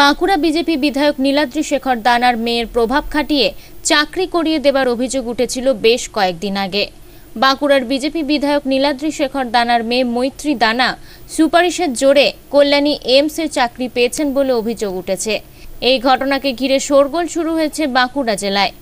Bankura BJP বিধায়ক নীলাদ্রি শেখর দানার মেয়ের প্রভাব খাটিয়ে চাকরি করিয়ে দেবার অভিযোগ উঠেছিল বেশ কয়েকদিন আগে বাঁকুড়ার বিজেপি বিধায়ক নীলাদ্রি শেখর দানার মেয়ে মৈত্রী দানা সুপারিশের জোরে কল্যাণী এইমসে চাকরি পেয়েছেন বলে অভিযোগ উঠেছে এই ঘটনাকে ঘিরে শোরগোল শুরু হয়েছে বাঁকুড়া জেলায়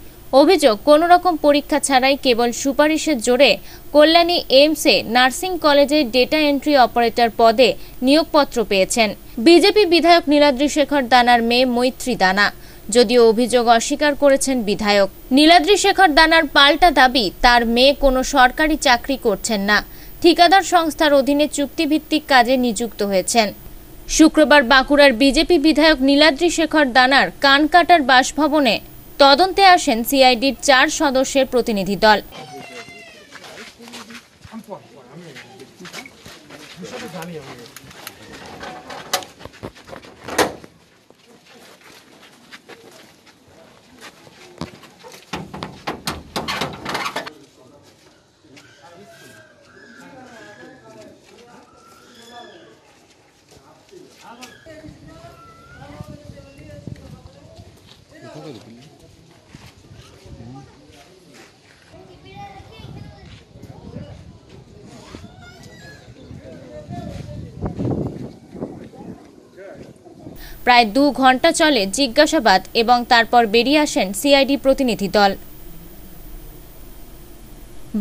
অভিযোগ কোন রকম পরীক্ষা ছাড়াই কেবল সুপারিশের জোরে কল্যাণী এইমসে নার্সিং কলেজে ডেটা এন্ট্রি অপারেটর পদে নিয়োগপত্র পেয়েছেন বিজেপি বিধায়ক নীলাদ্রি শেখর দানার মেয়ে মৈত্রী দানা যদিও অভিযোগ অস্বীকার করেছেন বিধায়ক নীলাদ্রি শেখর দানার পাল্টা দাবি তার মেয়ে কোনো সরকারি চাকরি করছেন না ঠিকাদার সংস্থার অধীনে চুক্তিভিত্তিক কাজে নিযুক্ত হয়েছেন শুক্রবার বাঁকুড়ার বিজেপি বিধায়ক নীলাদ্রি শেখর দানার কানকাটার বাসভবনে তদন্তে আসেন সিআইডির চার সদস্যের প্রতিনিধি দল Gracias. প্রায় দু ঘন্টা চলে জিজ্ঞাসাবাদ এবং তারপর বেরিয়ে আসেন সিআইডি প্রতিনিধি দল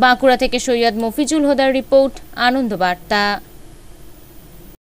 বাঁকুড়া থেকে সৈয়দ মফিজুল হোদার রিপোর্ট আনন্দবার্তা